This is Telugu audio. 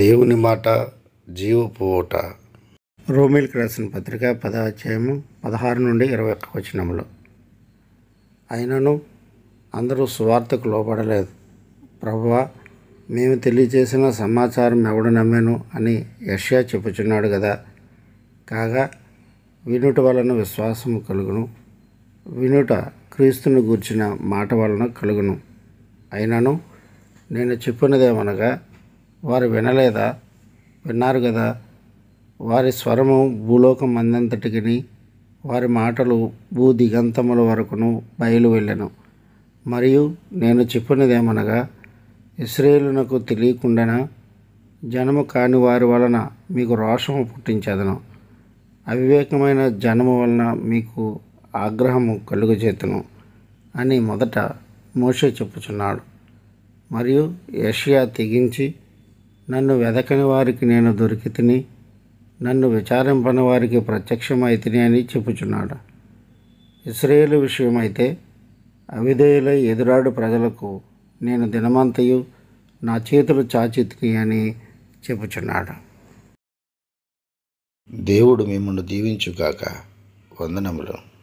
దేవుని మాట జీవపు ఓట రోమిల్కి రాసిన పత్రిక పదాధ్యాయము పదహారు నుండి ఇరవై ఒక్క వచనంలో అయినను అందరూ సువార్తకు లోపడలేదు ప్రభువా మేము తెలియజేసిన సమాచారం ఎవడు నమ్మాను అని యష్యా చెప్పుచున్నాడు కదా కాగా వినుట వలన విశ్వాసము కలుగును వినుట క్రీస్తుని గూర్చిన మాట వలన కలుగును అయినను నేను చెప్పినదేమనగా వారు వినలేదా విన్నారు కదా వారి స్వరము భూలోకం అందంతటికి వారి మాటలు భూ దిగంతముల వరకును బయలు వెళ్ళను మరియు నేను చెప్పినదేమనగా ఇస్రేలునకు తెలియకుండా జనము కాని వారి వలన మీకు రోషము పుట్టించదను అవివేకమైన జనము వలన మీకు ఆగ్రహము కలుగజేతను అని మొదట మోషే చెప్పుచున్నాడు మరియు యషియా తెగించి నన్ను వెదకని వారికి నేను దొరికితిని నన్ను విచారింపని వారికి ప్రత్యక్షమైతిని అని చెప్పుచున్నాడు ఇస్రేలు విషయమైతే అవిధేయులై ఎదురాడు ప్రజలకు నేను దినమంతయు నా చేతులు చాచితిని అని చెప్పుచున్నాడు దేవుడు మిమ్మల్ని దీవించుగాక వందనములు